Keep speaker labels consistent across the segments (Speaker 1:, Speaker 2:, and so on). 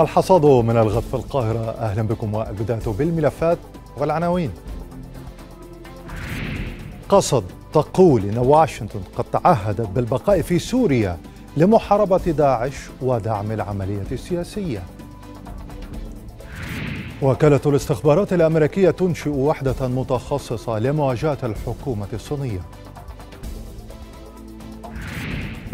Speaker 1: الحصاد من الغد في القاهرة أهلا بكم والبداية بالملفات والعناوين قصد تقول إن واشنطن قد تعهدت بالبقاء في سوريا لمحاربة داعش ودعم العملية السياسية وكالة الاستخبارات الأمريكية تنشئ وحدة متخصصة لمواجهة الحكومة الصينية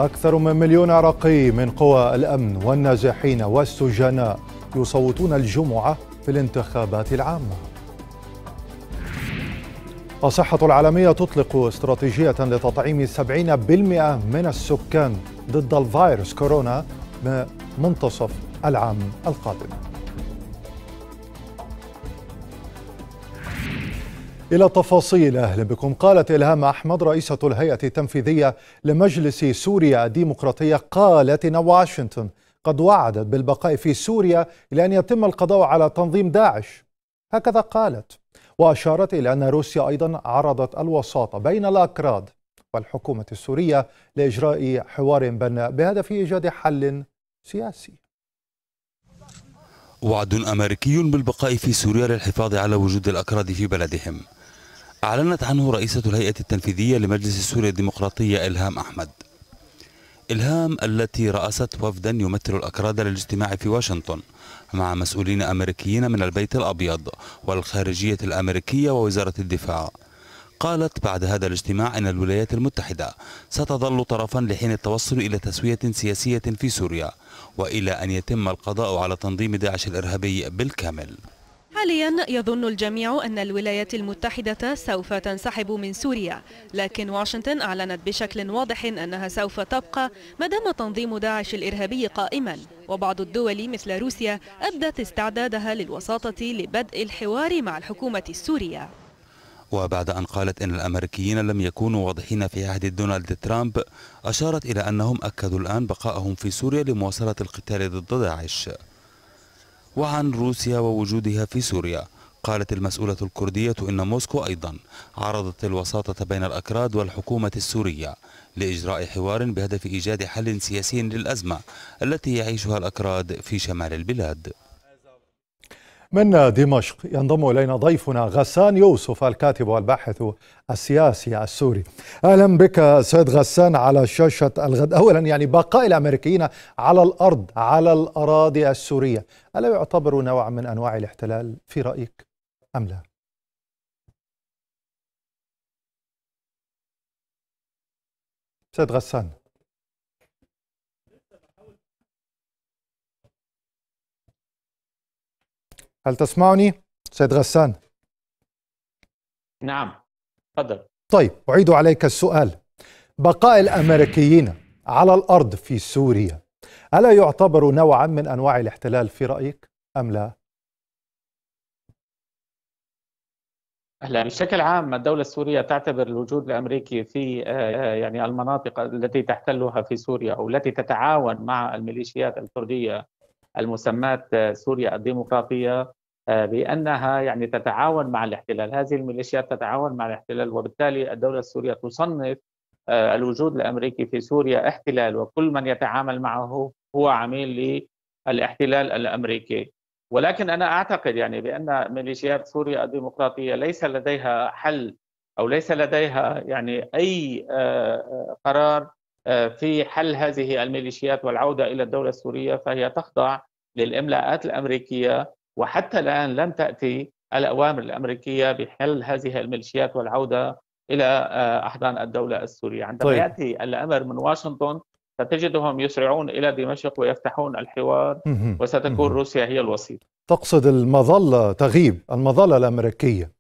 Speaker 1: أكثر من مليون عراقي من قوى الأمن والناجحين والسجناء يصوتون الجمعة في الانتخابات العامة الصحة العالمية تطلق استراتيجية لتطعيم 70% من السكان ضد الفيروس كورونا منتصف العام القادم إلى تفاصيل بكم قالت إلهام أحمد رئيسة الهيئة التنفيذية لمجلس سوريا الديمقراطية قالت إن واشنطن قد وعدت بالبقاء في سوريا إلى أن يتم القضاء على تنظيم داعش هكذا قالت وأشارت إلى أن روسيا أيضا عرضت الوساطة بين الأكراد والحكومة السورية لإجراء حوار بناء بهدف إيجاد حل سياسي
Speaker 2: وعد أمريكي بالبقاء في سوريا للحفاظ على وجود الأكراد في بلدهم أعلنت عنه رئيسة الهيئة التنفيذية لمجلس سوريا الديمقراطية إلهام أحمد إلهام التي رأست وفدا يمثل الأكراد للاجتماع في واشنطن مع مسؤولين أمريكيين من البيت الأبيض والخارجية الأمريكية ووزارة الدفاع قالت بعد هذا الاجتماع أن الولايات المتحدة ستظل طرفا لحين التوصل إلى تسوية سياسية في سوريا وإلى أن يتم القضاء على تنظيم داعش الإرهابي بالكامل
Speaker 3: حاليا يظن الجميع أن الولايات المتحدة سوف تنسحب من سوريا لكن واشنطن أعلنت بشكل واضح أنها سوف تبقى ما دام تنظيم داعش الإرهابي قائما وبعض الدول مثل روسيا أبدت استعدادها للوساطة لبدء الحوار مع الحكومة السورية
Speaker 2: وبعد أن قالت أن الأمريكيين لم يكونوا واضحين في عهد دونالد ترامب أشارت إلى أنهم أكدوا الآن بقائهم في سوريا لمواصلة القتال ضد داعش وعن روسيا ووجودها في سوريا قالت المسؤولة الكردية إن موسكو أيضا عرضت الوساطة بين الأكراد والحكومة السورية لإجراء حوار بهدف إيجاد حل سياسي للأزمة التي يعيشها الأكراد في شمال البلاد
Speaker 1: من دمشق ينضم الينا ضيفنا غسان يوسف الكاتب والباحث السياسي السوري. اهلا بك سيد غسان على شاشه الغد، اولا يعني بقاء الامريكيين على الارض على الاراضي السوريه، الا يعتبر نوع من انواع الاحتلال في رايك ام لا؟ سيد غسان هل تسمعني سيد غسان
Speaker 4: نعم تفضل
Speaker 1: طيب أعيد عليك السؤال بقاء الأمريكيين على الأرض في سوريا ألا يعتبر نوعا من أنواع الاحتلال في رأيك أم لا؟
Speaker 4: هلا بشكل عام الدولة السورية تعتبر الوجود الامريكي في آه، آه، يعني المناطق التي تحتلها في سوريا او التي تتعاون مع الميليشيات الكردية المسمات آه، سوريا الديمقراطيه آه، بانها يعني تتعاون مع الاحتلال، هذه الميليشيات تتعاون مع الاحتلال وبالتالي الدوله السوريه تصنف آه، الوجود الامريكي في سوريا احتلال وكل من يتعامل معه هو عميل للاحتلال الامريكي. ولكن انا اعتقد يعني بان ميليشيات سوريا الديمقراطيه ليس لديها حل او ليس لديها يعني اي قرار في حل هذه الميليشيات والعوده الى الدوله السوريه فهي تخضع للإملاءات الأمريكية وحتى الآن لم تأتي الأوامر الأمريكية بحل هذه الميليشيات والعودة إلى آه، أحضان الدولة السورية عندما طيب. يأتي الأمر من واشنطن ستجدهم يسرعون إلى دمشق ويفتحون الحوار وستكون روسيا هي الوسيط
Speaker 1: تقصد المظلة تغيب المظلة الأمريكية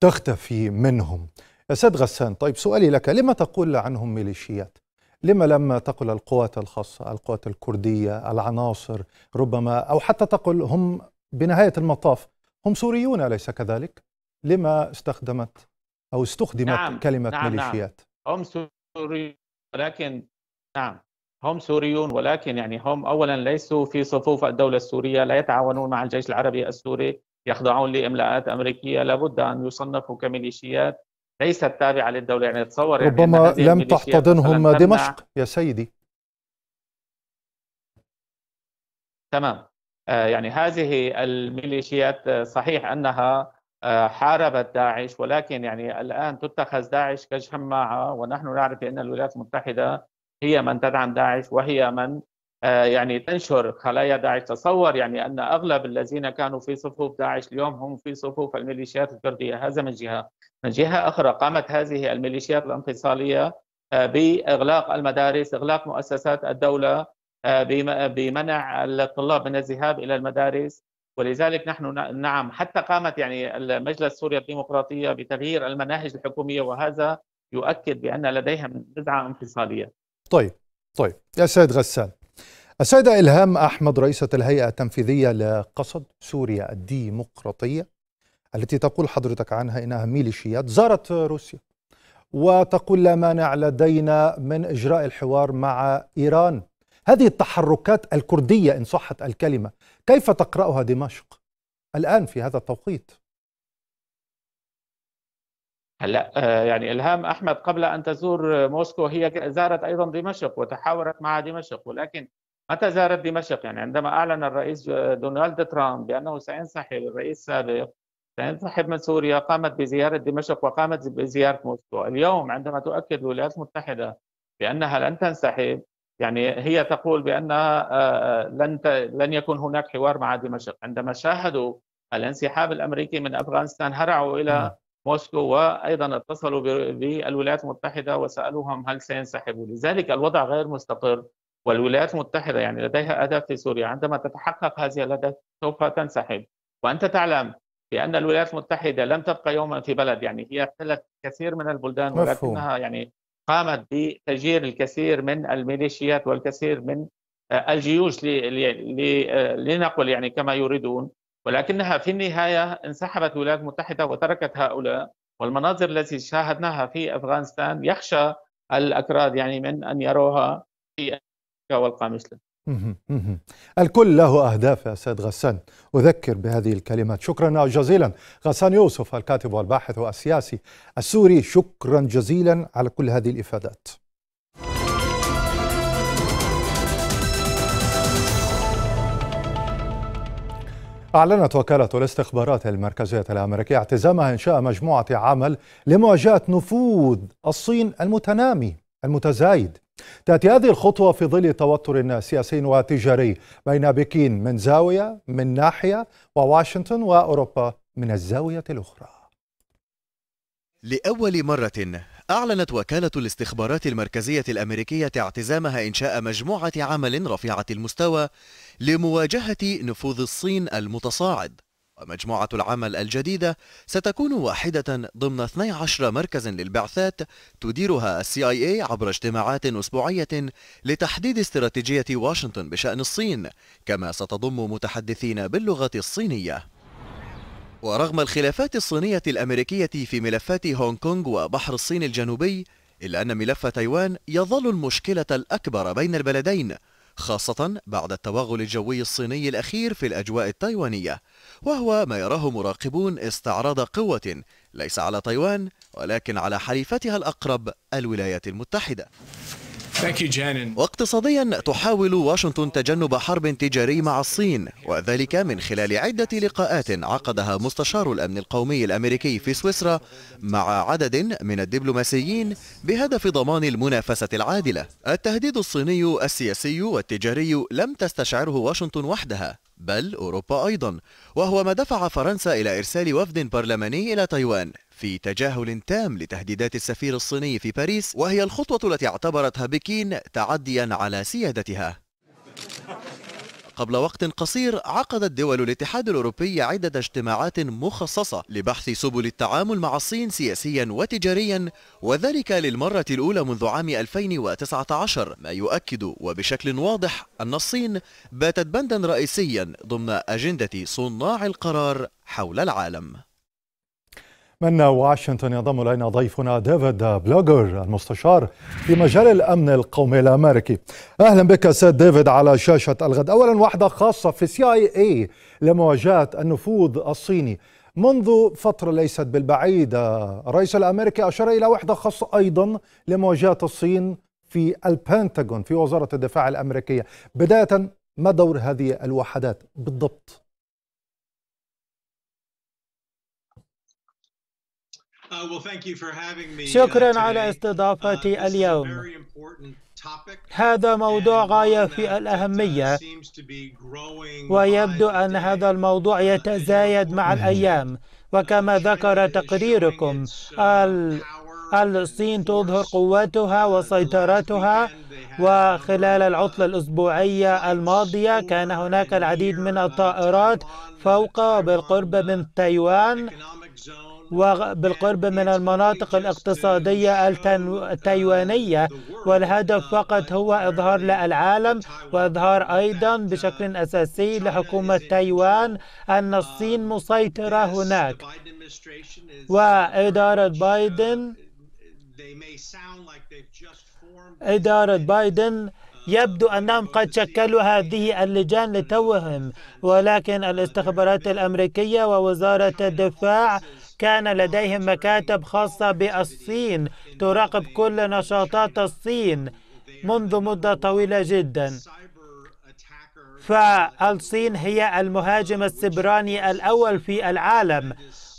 Speaker 1: تختفي منهم سيد غسان طيب سؤالي لك لما تقول عنهم ميليشيات لما لم تقل القوات الخاصة القوات الكردية العناصر ربما أو حتى تقل هم بنهاية المطاف هم سوريون أليس كذلك لما استخدمت أو استخدمت نعم. كلمة نعم. نعم. ميليشيات
Speaker 4: نعم. هم سوريون ولكن نعم هم سوريون ولكن يعني هم اولا ليسوا في صفوف الدوله السوريه لا يتعاونون مع الجيش العربي السوري يخضعون لاملاءات امريكيه لابد ان يصنفوا كميليشيات ليست تابعه للدوله يعني تصور يعني ربما يعني لم تحتضنهم دمشق يا سيدي تمام آه، يعني هذه الميليشيات آه، صحيح انها آه، حاربت داعش ولكن يعني الان تتخذ داعش كجماعه ونحن نعرف ان الولايات المتحده هي من تدعم داعش وهي من يعني تنشر خلايا داعش تصور يعني ان اغلب الذين كانوا في صفوف داعش اليوم هم في صفوف الميليشيات الكرديه هذا من جهه من جهة أخرى قامت هذه الميليشيات الانفصالية آه، بإغلاق المدارس إغلاق مؤسسات الدولة آه، بمنع الطلاب من الذهاب إلى المدارس ولذلك نحن نعم حتى قامت يعني المجلس سوريا الديمقراطية بتغيير المناهج الحكومية وهذا يؤكد بأن لديهم نزعة انفصالية
Speaker 1: طيب طيب يا سيد غسان السيدة إلهام أحمد رئيسة الهيئة التنفيذية لقصد سوريا الديمقراطية التي تقول حضرتك عنها انها ميليشيات زارت روسيا وتقول لا مانع لدينا من اجراء الحوار مع ايران هذه التحركات الكرديه ان صحت الكلمه كيف تقراها دمشق الان في هذا التوقيت
Speaker 4: هلا آه، يعني الهام احمد قبل ان تزور موسكو هي زارت ايضا دمشق وتحاورت مع دمشق ولكن متى زارت دمشق يعني عندما اعلن الرئيس دونالد ترامب بانه سينسحب الرئيس السابق صاحب من سوريا قامت بزيارة دمشق وقامت بزيارة موسكو اليوم عندما تؤكد الولايات المتحدة بأنها لن تنسحب يعني هي تقول بأن آه، آه، لن لن يكون هناك حوار مع دمشق عندما شاهدوا الانسحاب الأمريكي من أفغانستان هرعوا إلى نعم. موسكو وأيضا اتصلوا بالولايات المتحدة وسألوهم هل سينسحبوا لذلك الوضع غير مستقر والولايات المتحدة يعني لديها أهداف في سوريا عندما تتحقق هذه الأهداف سوف تنسحب وأنت تعلم بان الولايات المتحده لم تبقى يوما في بلد يعني هي احتلت كثير من البلدان ولكنها يعني قامت بتجير الكثير من الميليشيات والكثير من آه، الجيوش آه، لنقل يعني كما يريدون ولكنها في النهايه انسحبت الولايات المتحده وتركت هؤلاء والمناظر التي شاهدناها في افغانستان يخشى الاكراد يعني من ان يروها في والقى
Speaker 1: الكل له أهداف يا سيد غسان أذكر بهذه الكلمات شكرا جزيلا غسان يوسف الكاتب والباحث والسياسي السوري شكرا جزيلا على كل هذه الإفادات أعلنت وكالة الاستخبارات المركزية الأمريكية اعتزامها إنشاء مجموعة عمل لمواجهة نفوذ الصين المتنامي المتزايد تأتي هذه الخطوة في ظل توتر سياسي وتجاري بين بكين من زاوية من ناحية وواشنطن وأوروبا من الزاوية الأخرى
Speaker 5: لأول مرة أعلنت وكالة الاستخبارات المركزية الأمريكية اعتزامها إنشاء مجموعة عمل رفيعة المستوى لمواجهة نفوذ الصين المتصاعد ومجموعة العمل الجديدة ستكون واحدة ضمن 12 مركز للبعثات تديرها السي اي اي عبر اجتماعات أسبوعية لتحديد استراتيجية واشنطن بشأن الصين كما ستضم متحدثين باللغة الصينية ورغم الخلافات الصينية الأمريكية في ملفات هونغ كونغ وبحر الصين الجنوبي إلا أن ملف تايوان يظل المشكلة الأكبر بين البلدين خاصة بعد التوغل الجوي الصيني الأخير في الأجواء التايوانية وهو ما يراه مراقبون استعراض قوة ليس على تايوان ولكن على حليفتها الأقرب الولايات المتحدة واقتصاديا تحاول واشنطن تجنب حرب تجاري مع الصين وذلك من خلال عدة لقاءات عقدها مستشار الأمن القومي الأمريكي في سويسرا مع عدد من الدبلوماسيين بهدف ضمان المنافسة العادلة التهديد الصيني السياسي والتجاري لم تستشعره واشنطن وحدها بل أوروبا أيضا وهو ما دفع فرنسا إلى إرسال وفد برلماني إلى تايوان في تجاهل تام لتهديدات السفير الصيني في باريس وهي الخطوة التي اعتبرتها بكين تعديا على سيادتها قبل وقت قصير عقدت دول الاتحاد الأوروبي عدة اجتماعات مخصصة لبحث سبل التعامل مع الصين سياسيا وتجاريا وذلك للمرة الأولى منذ عام 2019 ما يؤكد وبشكل واضح أن الصين باتت بندا رئيسيا ضمن أجندة صناع القرار حول العالم
Speaker 1: من واشنطن ينضم الينا ضيفنا ديفيد بلوجر المستشار في مجال الامن القومي الامريكي. اهلا بك سيد ديفيد على شاشه الغد، اولا واحده خاصه في سي اي اي لمواجهه النفوذ الصيني منذ فتره ليست بالبعيده، الرئيس الامريكي اشار الى وحده خاصه ايضا لمواجهه الصين في البنتاغون في وزاره الدفاع الامريكيه. بدايه ما دور هذه الوحدات بالضبط؟
Speaker 6: Uh, uh, شكرا على
Speaker 7: استضافتي uh, اليوم هذا موضوع غاية في الأهمية ويبدو أن هذا الموضوع يتزايد مع الأيام وكما ذكر تقريركم الصين تظهر قوتها وسيطرتها وخلال العطلة الأسبوعية الماضية كان هناك العديد من الطائرات فوق بالقرب من تايوان وبالقرب من المناطق الاقتصادية التايوانية والهدف فقط هو إظهار للعالم وإظهار أيضا بشكل أساسي لحكومة تايوان أن الصين مسيطرة هناك وإدارة بايدن إدارة بايدن يبدو أنهم قد شكلوا هذه اللجان لتوهم ولكن الاستخبارات الأمريكية ووزارة الدفاع كان لديهم مكاتب خاصة بالصين تراقب كل نشاطات الصين منذ مدة طويلة جدا فالصين هي المهاجم السبراني الأول في العالم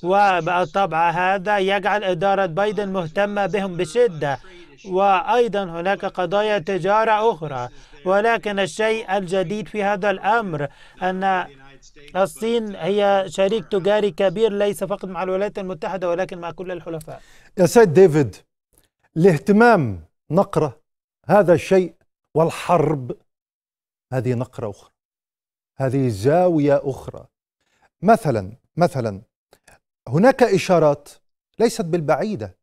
Speaker 7: وبالطبع هذا يجعل إدارة بايدن مهتمة بهم بشدة وأيضا هناك قضايا تجارة أخرى ولكن الشيء الجديد في هذا الأمر أن الصين هي شريك تجاري كبير ليس فقط مع الولايات المتحدة ولكن مع كل الحلفاء
Speaker 1: يا سيد ديفيد الاهتمام نقرة هذا الشيء والحرب هذه نقرة أخرى هذه زاوية أخرى مثلا مثلا هناك إشارات ليست بالبعيدة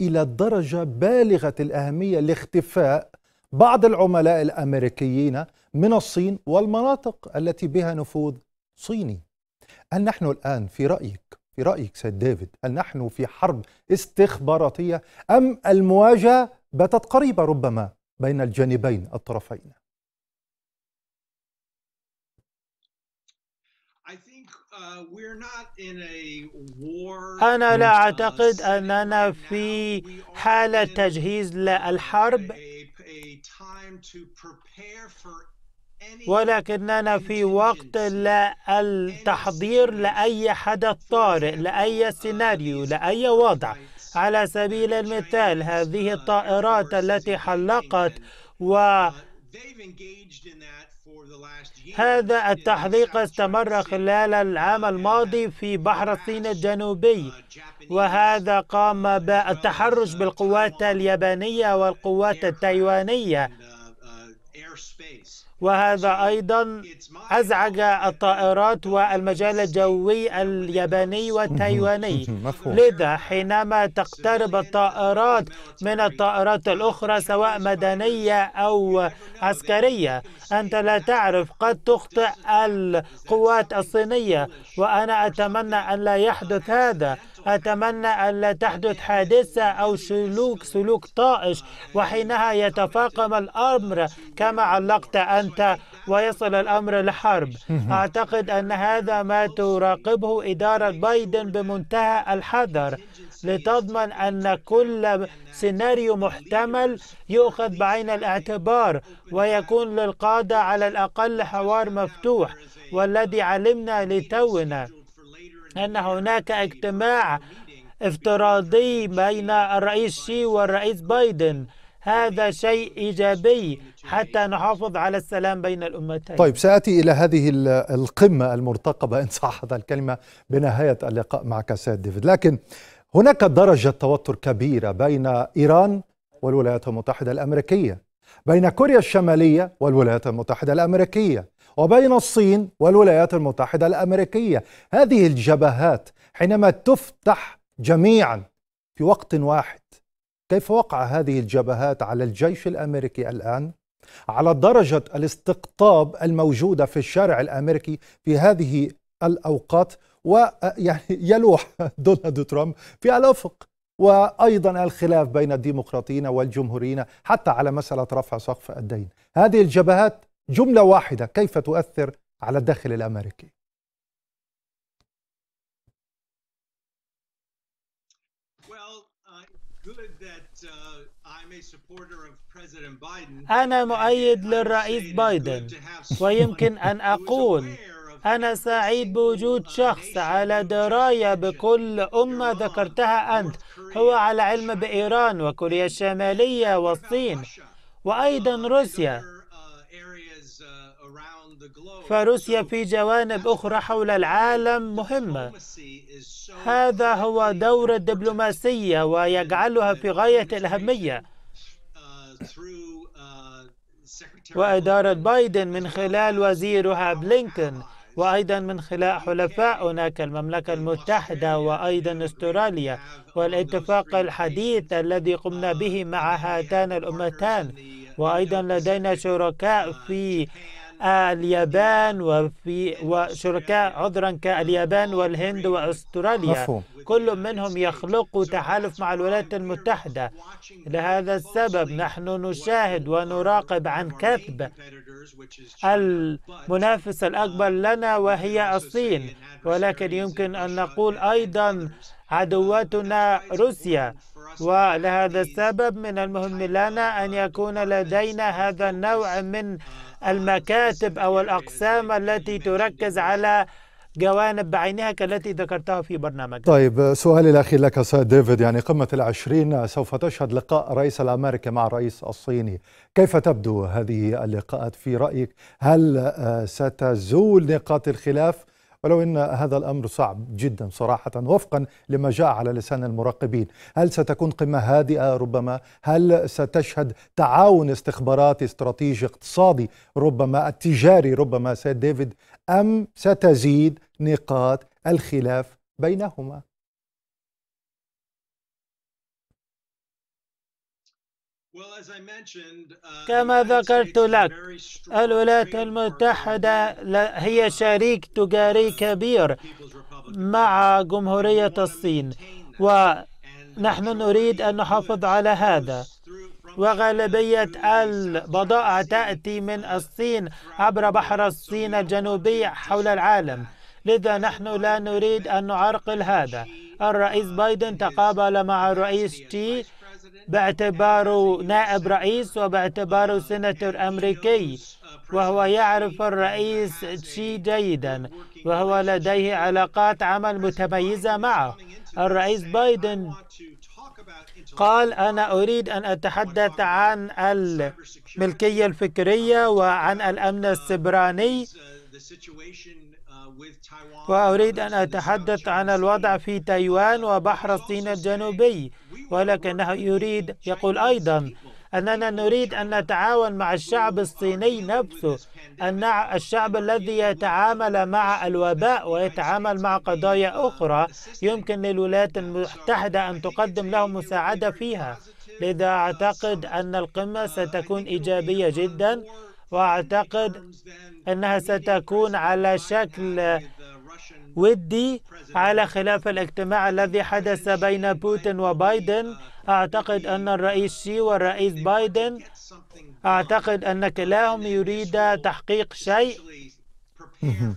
Speaker 1: إلى درجة بالغة الأهمية لاختفاء بعض العملاء الامريكيين من الصين والمناطق التي بها نفوذ صيني هل نحن الآن في رأيك في رأيك سيد ديفيد هل نحن في حرب استخباراتية أم المواجهة باتت قريبة ربما بين الجانبين الطرفين
Speaker 7: uh, أنا لا
Speaker 1: أعتقد
Speaker 7: أننا في حالة تجهيز للحرب ولكننا في وقت لا التحضير لأي حدث طارئ لأي سيناريو لأي وضع على سبيل المثال هذه الطائرات التي حلقت و هذا التحديق استمر خلال العام الماضي في بحر الصين الجنوبي وهذا قام بالتحرش بالقوات اليابانية والقوات التايوانية وهذا أيضا أزعج الطائرات والمجال الجوي الياباني والتايواني لذا حينما تقترب الطائرات من الطائرات الأخرى سواء مدنية أو عسكرية أنت لا تعرف قد تخطئ القوات الصينية وأنا أتمنى أن لا يحدث هذا أتمنى ألا تحدث حادثة أو سلوك سلوك طائش وحينها يتفاقم الأمر كما علقت أنت ويصل الأمر لحرب أعتقد أن هذا ما تراقبه إدارة بايدن بمنتهى الحذر لتضمن أن كل سيناريو محتمل يؤخذ بعين الاعتبار ويكون للقادة على الأقل حوار مفتوح والذي علمنا لتونا أن هناك اجتماع افتراضي بين الرئيس شي والرئيس بايدن هذا شيء ايجابي حتى نحافظ على السلام بين الامتين. طيب
Speaker 1: ساتي الى هذه القمه المرتقبه ان صح هذا الكلمه بنهايه اللقاء معك سيد ديفيد، لكن هناك درجه توتر كبيره بين ايران والولايات المتحده الامريكيه، بين كوريا الشماليه والولايات المتحده الامريكيه، وبين الصين والولايات المتحدة الأمريكية هذه الجبهات حينما تفتح جميعا في وقت واحد كيف وقع هذه الجبهات على الجيش الأمريكي الآن؟ على درجة الاستقطاب الموجودة في الشارع الأمريكي في هذه الأوقات ويعني يلوح دونالد ترامب في الأفق وايضا الخلاف بين الديمقراطيين والجمهوريين حتى على مساله رفع سقف الدين هذه الجبهات جملة واحدة كيف تؤثر على الداخل الأمريكي
Speaker 6: uh, أنا
Speaker 7: uh, مؤيد للرئيس بايدن ويمكن أن أقول أنا سعيد بوجود شخص على دراية بكل أمة ذكرتها أنت هو على علم بإيران وكوريا الشمالية والصين وأيضا uh, روسيا فروسيا في جوانب أخرى حول العالم مهمة هذا هو دور الدبلوماسية ويجعلها في غاية الأهمية وإدارة بايدن من خلال وزيرها بلينكن وأيضا من خلال حلفاء هناك المملكة المتحدة وأيضا استراليا والاتفاق الحديث الذي قمنا به مع هاتان الأمتان وأيضا لدينا شركاء في اليابان وفي وشركاء عذرا كاليابان آه، والهند طيب. واستراليا مفهوم. كل منهم يخلق تحالف مع الولايات المتحده لهذا السبب نحن نشاهد ونراقب عن كثب المنافس الاكبر لنا وهي الصين ولكن يمكن ان نقول ايضا عدوتنا روسيا ولهذا السبب من المهم لنا ان يكون لدينا هذا النوع من المكاتب أو الأقسام التي تركز على جوانب بعينها كالتي ذكرتها في برنامج
Speaker 1: طيب سؤالي الأخير لك سيد ديفيد يعني قمة العشرين سوف تشهد لقاء رئيس الأمريكي مع الرئيس الصيني كيف تبدو هذه اللقاءات في رأيك هل ستزول نقاط الخلاف ولو ان هذا الامر صعب جدا صراحه وفقا لما جاء على لسان المراقبين، هل ستكون قمه هادئه ربما؟ هل ستشهد تعاون استخباراتي استراتيجي اقتصادي ربما التجاري ربما سيد ديفيد ام ستزيد نقاط الخلاف بينهما؟
Speaker 6: Uh,
Speaker 7: كما ذكرت لك الولايات المتحدة هي شريك تجاري كبير مع جمهورية الصين ونحن نريد أن نحافظ على هذا وغالبية البضائع تأتي من الصين عبر بحر الصين الجنوبي حول العالم لذا نحن لا نريد أن نعرقل هذا الرئيس uh, بايدن تقابل مع الرئيس تشي باعتباره نائب رئيس وباعتباره سيناتور أمريكي وهو يعرف الرئيس تشي جيدا وهو لديه علاقات عمل متميزة معه الرئيس بايدن قال أنا أريد أن أتحدث عن الملكية الفكرية وعن الأمن السبراني وأريد أن أتحدث عن الوضع في تايوان وبحر الصين الجنوبي ولكنه يريد يقول أيضا أننا نريد أن نتعاون مع الشعب الصيني نفسه أن الشعب الذي يتعامل مع الوباء ويتعامل مع قضايا أخرى يمكن للولايات المتحدة أن تقدم له مساعدة فيها لذا أعتقد أن القمة ستكون إيجابية جدا وأعتقد أنها ستكون على شكل ودي على خلاف الاجتماع الذي حدث بين بوتين وبايدن أعتقد أن الرئيس شي والرئيس بايدن أعتقد أن كلاهم يريد تحقيق شيء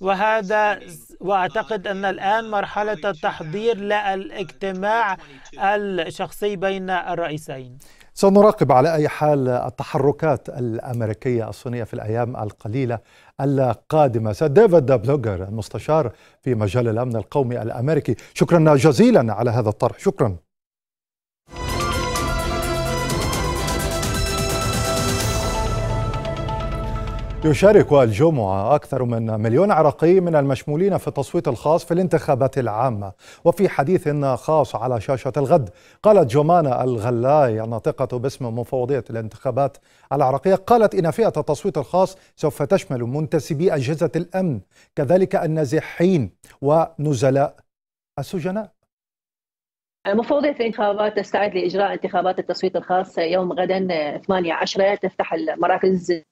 Speaker 7: وهذا واعتقد ان الان مرحله التحضير للاجتماع الشخصي بين الرئيسين
Speaker 1: سنراقب على اي حال التحركات الامريكيه الصينيه في الايام القليله القادمة سيد ديفيد بلوجر المستشار في مجال الأمن القومي الأمريكي شكرا جزيلا على هذا الطرح شكرا يشارك الجمعة أكثر من مليون عراقي من المشمولين في التصويت الخاص في الانتخابات العامة وفي حديث خاص على شاشة الغد قالت جومانا الغلاي الناطقة باسم مفوضية الانتخابات العراقية قالت إن فئة التصويت الخاص سوف تشمل منتسبي أجهزة الأمن كذلك النازحين ونزلاء السجناء
Speaker 3: مفوضية الانتخابات تستعد لإجراء انتخابات التصويت الخاص يوم غدا 8 آه، 10 تفتح المراكز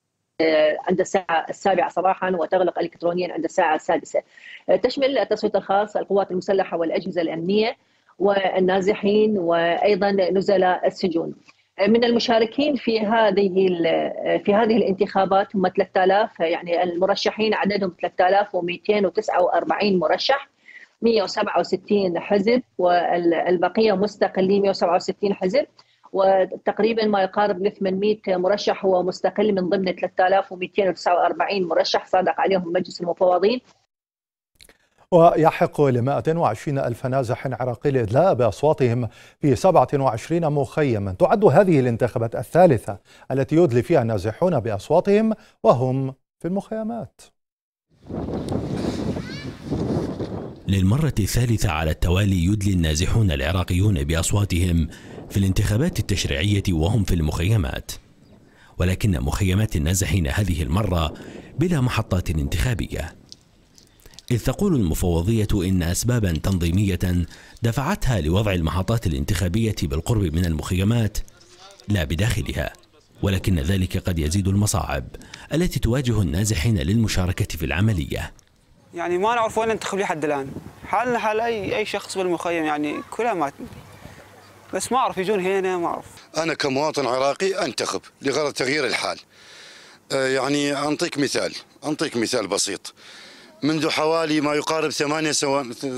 Speaker 3: آه، عند الساعة السابعة صباحا وتغلق إلكترونيا عند الساعة السادسة آه، تشمل التصويت الخاص القوات المسلحة والأجهزة الأمنية والنازحين وأيضا نزلاء السجون آه، من المشاركين في هذه في هذه الانتخابات هم 3000 يعني المرشحين عددهم 3249 مرشح 167 حزب والبقيه مستقلين 167 حزب وتقريبا ما يقارب ل 800 مرشح هو مستقل من ضمن 3249 مرشح صادق عليهم مجلس المفوضين
Speaker 1: ويحق ل 120 ألف نازح عراقي الإدلاء بأصواتهم في 27 مخيما تعد هذه الانتخابات الثالثة التي يدلي فيها النازحون بأصواتهم وهم في المخيمات
Speaker 8: للمرة الثالثة على التوالي يدلي النازحون العراقيون بأصواتهم في الانتخابات التشريعية وهم في المخيمات ولكن مخيمات النازحين هذه المرة بلا محطات انتخابية إذ تقول المفوضية إن أسبابا تنظيمية دفعتها لوضع المحطات الانتخابية بالقرب من المخيمات لا بداخلها ولكن ذلك قد يزيد المصاعب التي تواجه النازحين للمشاركة في العملية
Speaker 7: يعني ما نعرف وين ننتخب لحد الآن حالنا حال أي أي شخص بالمخيم يعني كلها ما بس ما اعرف يجون هنا ما اعرف
Speaker 2: انا كمواطن عراقي انتخب لغرض تغيير الحال آه، يعني انطيك مثال انطيك مثال بسيط منذ حوالي ما يقارب ثمانية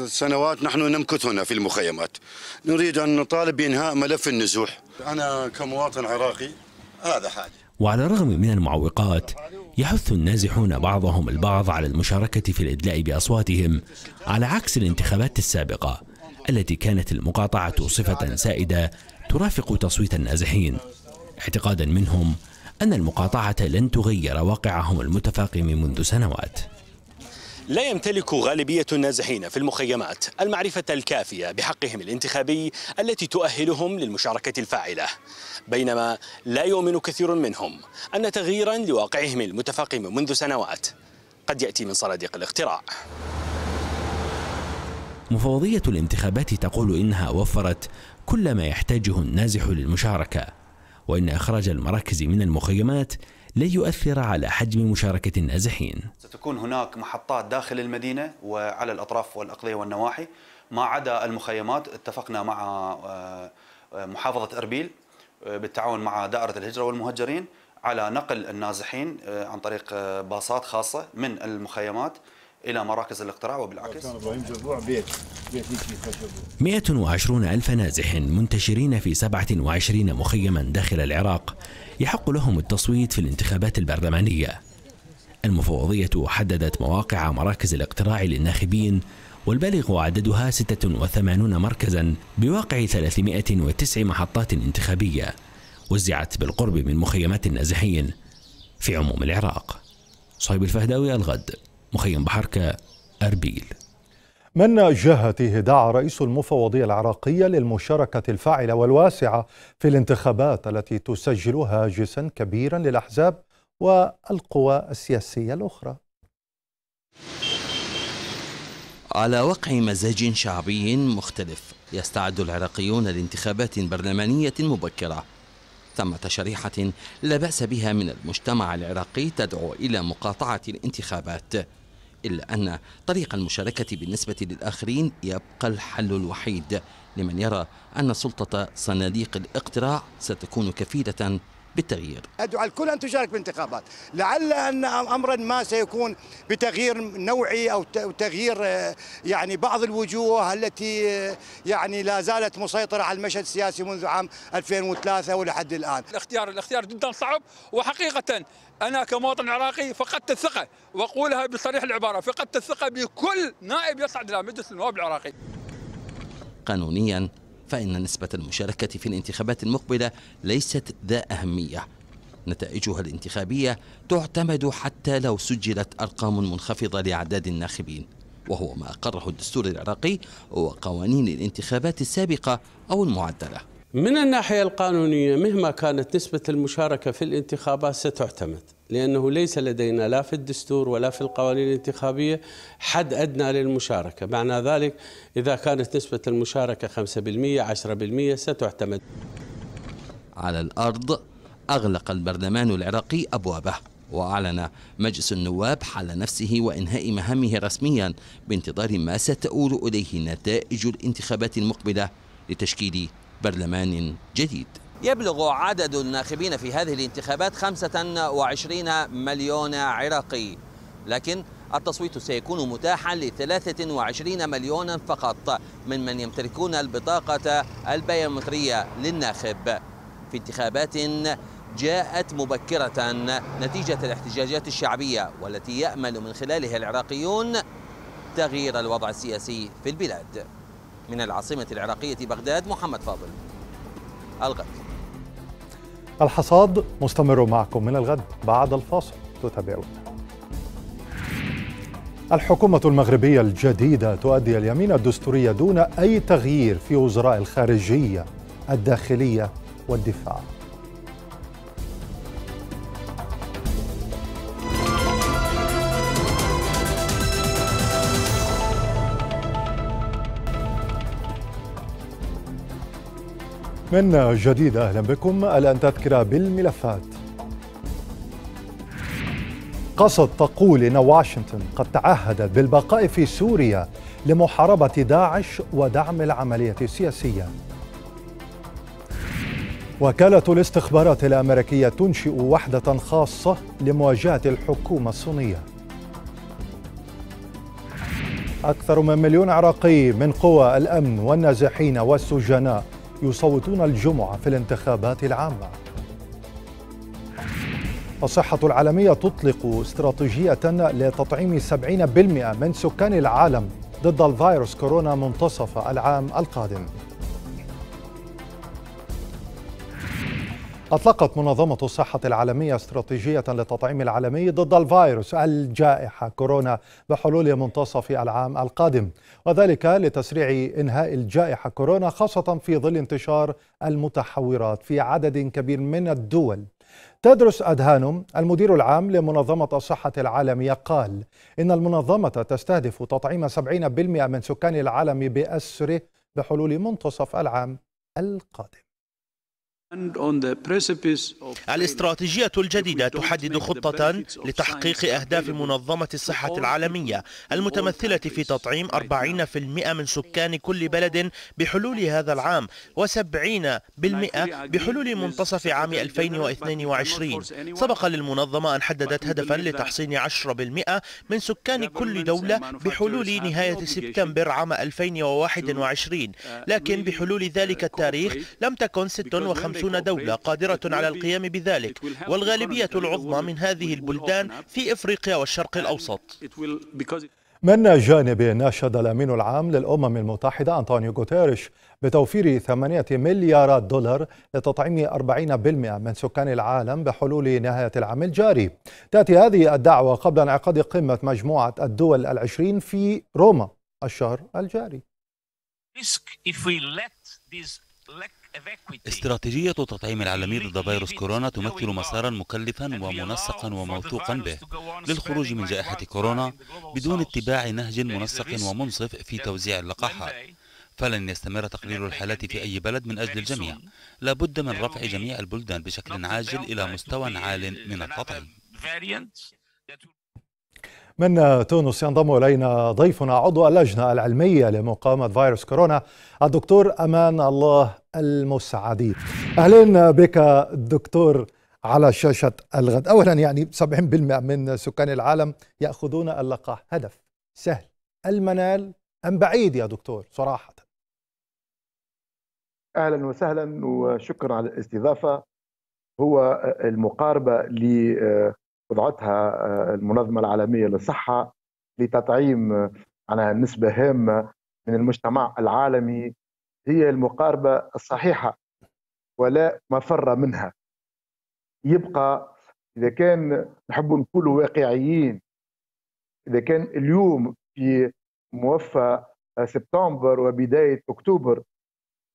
Speaker 2: سنوات نحن نمكث هنا في المخيمات نريد أن نطالب بإنهاء ملف النزوح أنا كمواطن عراقي هذا حالي
Speaker 8: وعلى الرغم من المعوقات يحث النازحون بعضهم البعض على المشاركة في الإدلاء بأصواتهم على عكس الانتخابات السابقة التي كانت المقاطعة صفة سائدة ترافق تصويت النازحين اعتقادا منهم أن المقاطعة لن تغير واقعهم المتفاقم منذ سنوات لا يمتلك غالبية النازحين في المخيمات المعرفة الكافية بحقهم الانتخابي التي تؤهلهم للمشاركة الفاعلة بينما لا يؤمن كثير منهم أن تغييرا لواقعهم المتفاقم منذ سنوات قد يأتي من صناديق الاختراع مفوضية الانتخابات تقول إنها وفرت كل ما يحتاجه النازح للمشاركة وإن إخراج المراكز من المخيمات لن يؤثر على حجم مشاركة النازحين
Speaker 6: ستكون هناك محطات داخل المدينة وعلى الأطراف والأقضية والنواحي ما عدا المخيمات اتفقنا مع آه، آه، محافظة أربيل آه، بالتعاون مع دائرة الهجرة والمهجرين على نقل النازحين عن طريق باصات خاصة من المخيمات إلى مراكز الاقتراع وبالعكس
Speaker 8: مئة إبراهيم ألف نازح منتشرين في 27 مخيما داخل العراق يحق لهم التصويت في الانتخابات البرلمانية المفوضية حددت مواقع مراكز الاقتراع للناخبين والبالغ عددها 86 مركزا بواقع 309 محطات انتخابية وزعت بالقرب من مخيمات النازحين في عموم العراق صهيب الفهداوي الغد مخيم بحركة أربيل
Speaker 1: من جهته دعا رئيس المفوضية العراقية للمشاركة الفاعلة والواسعة في الانتخابات التي تسجل هاجسا كبيرا للأحزاب والقوى السياسية الأخرى
Speaker 9: على وقع مزاج شعبي مختلف يستعد العراقيون لانتخابات برلمانية مبكرة ثمة شريحة لا بأس بها من المجتمع العراقي تدعو إلى مقاطعة الانتخابات إلا أن طريق المشاركة بالنسبة للآخرين يبقى الحل الوحيد لمن يرى أن سلطة صناديق الاقتراع ستكون كفيلة بالتغيير
Speaker 10: أدعو الكل أن تشارك بالانتخابات لعل أن أمرا ما سيكون بتغيير نوعي أو تغيير آه، يعني بعض الوجوه التي آه، يعني لا زالت مسيطرة على المشهد السياسي منذ عام 2003 ولحد الآن
Speaker 11: الاختيار الاختيار جدا صعب وحقيقة أنا كمواطن عراقي فقدت الثقة وأقولها بصريح العبارة فقدت الثقة بكل نائب يصعد إلى مجلس النواب العراقي
Speaker 9: قانونيا فإن نسبة المشاركة في الانتخابات المقبلة ليست ذا أهمية نتائجها الانتخابية تعتمد حتى لو سجلت أرقام منخفضة لأعداد الناخبين وهو ما أقره الدستور العراقي وقوانين الانتخابات السابقة أو المعدلة من الناحية القانونية مهما كانت نسبة المشاركة في الانتخابات ستعتمد لأنه ليس لدينا لا في الدستور ولا في القوانين الانتخابية حد أدنى للمشاركة معنى ذلك إذا كانت نسبة المشاركة 5% 10% ستعتمد على الأرض أغلق البرلمان العراقي أبوابه وأعلن مجلس النواب حل نفسه وإنهاء مهامه رسميا بانتظار ما ستؤول إليه نتائج الانتخابات المقبلة لتشكيل برلمان جديد يبلغ عدد الناخبين في هذه الانتخابات 25 مليون عراقي لكن التصويت سيكون متاحا ل 23 مليونا فقط من من يمتلكون البطاقة البيومترية للناخب في انتخابات جاءت مبكرة نتيجة الاحتجاجات الشعبية والتي يأمل من خلالها العراقيون تغيير الوضع السياسي في البلاد من العاصمة العراقية بغداد محمد فاضل الغد
Speaker 1: الحصاد مستمر معكم من الغد بعد الفاصل تتابعونا الحكومة المغربية الجديدة تؤدي اليمين الدستورية دون أي تغيير في وزراء الخارجية، الداخلية والدفاع. من جديد أهلا بكم الآن تذكرة بالملفات قصد تقول إن واشنطن قد تعهدت بالبقاء في سوريا لمحاربة داعش ودعم العملية السياسية وكالة الاستخبارات الأمريكية تنشئ وحدة خاصة لمواجهة الحكومة الصينية أكثر من مليون عراقي من قوى الأمن والنازحين والسجناء يصوتون الجمعة في الانتخابات العامة الصحة العالمية تطلق استراتيجية لتطعيم 70% من سكان العالم ضد الفيروس كورونا منتصف العام القادم أطلقت منظمة الصحة العالمية استراتيجية للتطعيم العالمي ضد الفيروس الجائحة كورونا بحلول منتصف العام القادم وذلك لتسريع إنهاء الجائحة كورونا خاصة في ظل انتشار المتحورات في عدد كبير من الدول تدرس أدهانم المدير العام لمنظمة الصحة العالمية قال إن المنظمة تستهدف تطعيم 70% من سكان العالم بأسره بحلول منتصف العام القادم
Speaker 12: الاستراتيجية الجديدة
Speaker 7: تحدد خطة لتحقيق أهداف منظمة الصحة العالمية المتمثلة في تطعيم 40% من سكان كل بلد بحلول هذا العام و70% بحلول منتصف عام 2022 سبق للمنظمة أن حددت هدفا لتحصين 10% من سكان كل دولة بحلول نهاية سبتمبر عام 2021 uh, لكن بحلول uh, ذلك التاريخ لم تكن 56 خمسون دولة قادرة على القيام بذلك والغالبية العظمى من هذه البلدان في إفريقيا والشرق الأوسط
Speaker 1: من جانب ناشد الأمين العام للأمم المتحدة أنطونيو غوتيريش بتوفير 8 مليارات دولار لتطعيم 40% من سكان العالم بحلول نهاية العام الجاري تأتي هذه الدعوة قبل انعقاد قمة مجموعة الدول العشرين في روما الشهر الجاري
Speaker 2: استراتيجية تطعيم العالمي ضد فيروس كورونا تمثل مسارا مكلفا ومنسقا وموثوقا به للخروج من جائحة كورونا بدون اتباع نهج منسق ومنصف في توزيع اللقاحات فلن يستمر تقليل الحالات في أي بلد من أجل الجميع لابد من رفع جميع البلدان بشكل عاجل إلى مستوى عال uh, من التطعيم
Speaker 1: من تونس ينضم الينا ضيفنا عضو اللجنه العلميه لمقاومه فيروس كورونا الدكتور امان الله المساعدين أهلا بك دكتور على شاشة الغد أولا يعني 70% من سكان العالم يأخذون اللقاح هدف سهل المنال أم بعيد يا دكتور صراحة
Speaker 10: أهلا وسهلا وشكرا على الاستضافة هو المقاربة اللي وضعتها المنظمة العالمية للصحة لتطعيم على نسبة هامة من المجتمع العالمي هي المقاربة الصحيحة ولا مفر منها يبقى إذا كان نحب نكونوا واقعيين إذا كان اليوم في موفى سبتمبر وبداية أكتوبر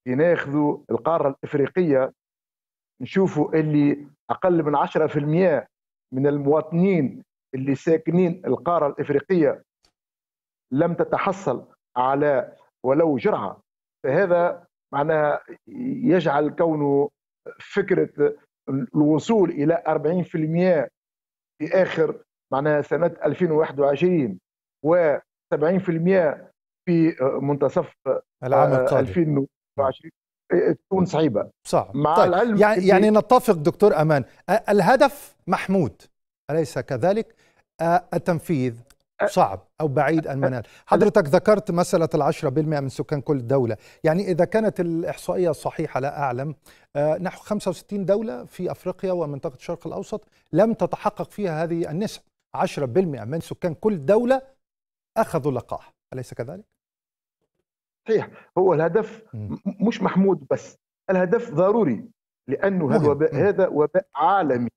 Speaker 10: ناخذوا القارة الإفريقية نشوفوا اللي أقل من 10% من المواطنين اللي ساكنين القارة الإفريقية لم تتحصل على ولو جرعة فهذا معناها يجعل كونه فكرة الوصول إلى 40% في آخر معناها سنة 2021 و 70% في منتصف العام القادم 2020 تكون صعيبة صح مع طيب. العلم يعني, يعني
Speaker 1: نتفق دكتور أمان الهدف محمود أليس كذلك التنفيذ صعب أو بعيد المنال حضرتك ذكرت مسألة العشرة بالمئة من سكان كل دولة يعني إذا كانت الإحصائية صحيحة لا أعلم آه، نحو 65 دولة في أفريقيا ومنطقة الشرق الأوسط لم تتحقق فيها هذه النسبة 10% من سكان كل دولة أخذوا
Speaker 10: لقاح أليس كذلك؟ صحيح هو الهدف مش محمود بس الهدف ضروري لأنه هذا وباء, هذا وباء عالمي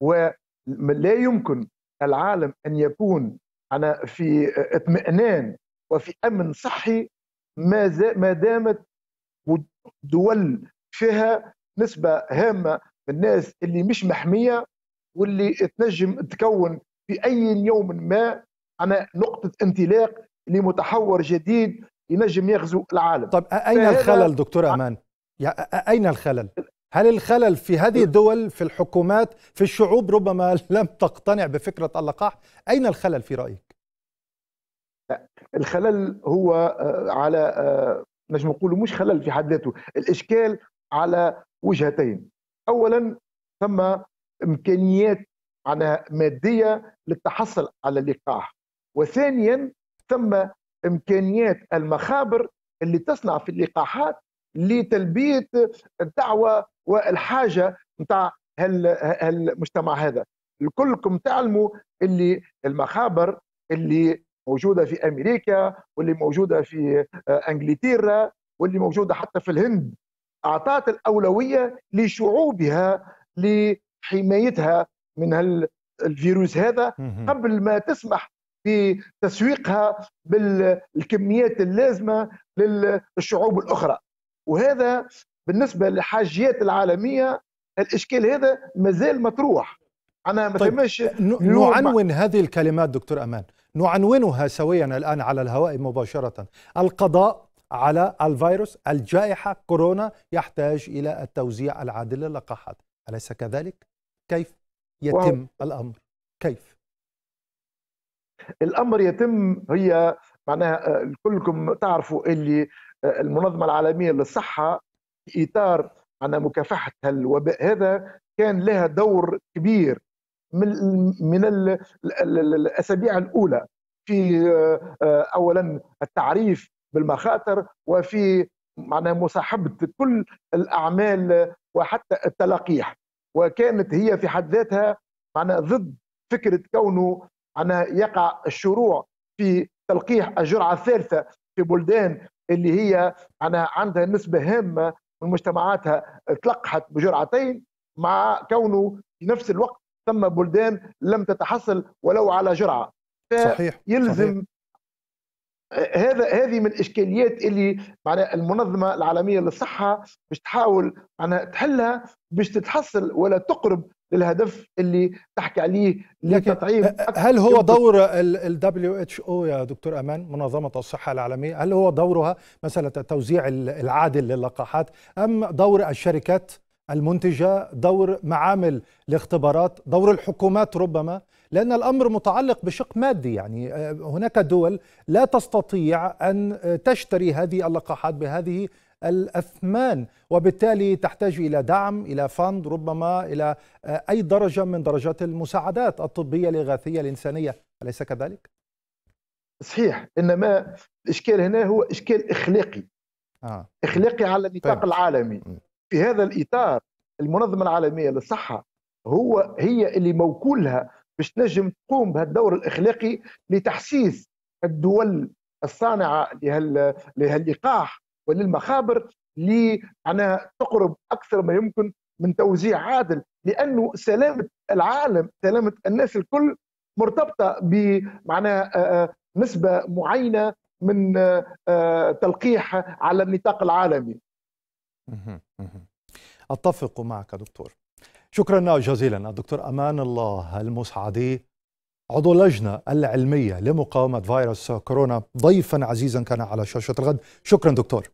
Speaker 10: ولا يمكن العالم أن يكون أنا في اطمئنان وفي أمن صحي ما دامت دول فيها نسبة هامة من الناس اللي مش محمية واللي تنجم تكون في أي يوم ما أنا نقطة انطلاق لمتحور جديد ينجم يغزو العالم طب أين الخلل
Speaker 1: دكتور أمان؟ أين الخلل؟ هل الخلل في هذه الدول في الحكومات في الشعوب ربما لم تقتنع بفكرة اللقاح أين الخلل في رأيك؟
Speaker 10: الخلل هو آه، على آه، نجم نقول مش خلل في حد ذاته الإشكال على وجهتين أولا ثم إمكانيات معناها مادية للتحصل على اللقاح وثانيا ثم إمكانيات المخابر اللي تصنع في اللقاحات لتلبيه الدعوه والحاجه نتاع هالمجتمع هذا كلكم تعلموا اللي المخابر اللي موجوده في امريكا واللي موجوده في آه، انجلترا واللي موجوده حتى في الهند اعطت الاولويه لشعوبها لحمايتها من الفيروس هذا قبل ما تسمح بتسويقها بالكميات اللازمه للشعوب الاخرى وهذا بالنسبه للحاجيات العالميه الاشكال هذا مازال مطروح انا ما طيب نعنون
Speaker 1: هذه الكلمات دكتور امان نعنونها سويا الان على الهواء مباشره القضاء على الفيروس الجائحه كورونا يحتاج الى التوزيع العادل للقاحات اليس كذلك كيف يتم
Speaker 10: واو. الامر كيف الامر يتم هي معناها آه، كلكم تعرفوا اللي آه، المنظمه العالميه للصحه في اطار أنا مكافحه الوباء هذا كان لها دور كبير من من الاسابيع الاولى في آه، اولا التعريف بالمخاطر وفي معنا مصاحبه كل الاعمال وحتى التلقيح وكانت هي في حد ذاتها معنا ضد فكره كونه معنا يقع الشروع في تلقيح الجرعه الثالثه في بلدان اللي هي معنا عندها نسبه هامه من مجتمعاتها تلقحت بجرعتين مع كونه في نفس الوقت ثم بلدان لم تتحصل ولو على جرعه صحيح يلزم صحيح. هذا هذه من الاشكاليات اللي معناها المنظمه العالميه للصحه باش تحاول معناها تحلها باش تتحصل ولا تقرب للهدف اللي تحكي عليه لتطعيم هل هو دور
Speaker 1: ال WHO يا دكتور أمان منظمة الصحة العالمية هل هو دورها مثلا التوزيع العادل للقاحات أم دور الشركات المنتجة دور معامل الاختبارات دور الحكومات ربما لأن الأمر متعلق بشق مادي يعني آه، هناك دول لا تستطيع أن تشتري هذه اللقاحات بهذه الأثمان وبالتالي تحتاج إلى دعم إلى فند ربما إلى آه، أي درجة من درجات
Speaker 10: المساعدات الطبية الإغاثية الإنسانية أليس كذلك؟ صحيح إنما الإشكال هنا هو إشكال إخلاقي آه. إخلاقي على النطاق طيب. العالمي في هذا الإطار المنظمة العالمية للصحة هو هي اللي موكولها باش تنجم تقوم بهالدور الإخلاقي لتحسيس الدول الصانعه لهاللقاح وللمخابر لي معناها تقرب اكثر ما يمكن من توزيع عادل لانه سلامه العالم سلامه الناس الكل مرتبطه بمعناها نسبه معينه من تلقيح على النطاق العالمي.
Speaker 1: اتفق معك دكتور. شكرا جزيلا الدكتور امان الله المسعدي عضو اللجنة العلمية لمقاومة فيروس كورونا ضيفا عزيزا كان على شاشة الغد شكرا دكتور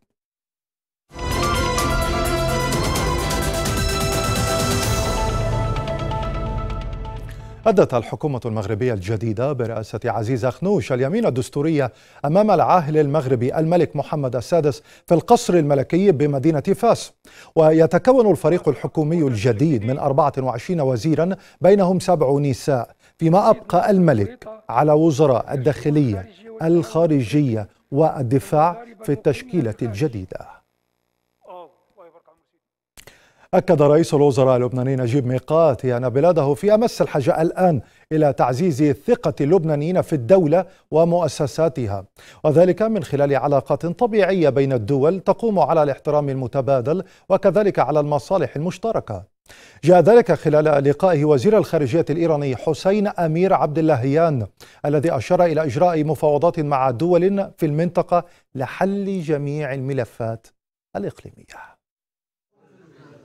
Speaker 1: أدت الحكومة المغربية الجديدة برئاسة عزيز أخنوش اليمين الدستورية أمام العاهل المغربي الملك محمد السادس في القصر الملكي بمدينة فاس ويتكون الفريق الحكومي الجديد من 24 وزيرا بينهم سبع نساء فيما أبقى الملك على وزراء الداخلية الخارجية والدفاع في التشكيلة الجديدة أكد رئيس الوزراء اللبناني نجيب ميقاتي أن بلاده في أمس الحاجة الآن إلى تعزيز ثقة اللبنانيين في الدولة ومؤسساتها وذلك من خلال علاقات طبيعية بين الدول تقوم على الاحترام المتبادل وكذلك على المصالح المشتركة جاء ذلك خلال لقائه وزير الخارجية الإيراني حسين أمير عبد اللهيان الذي أشار إلى إجراء مفاوضات مع دول في المنطقة لحل جميع الملفات الإقليمية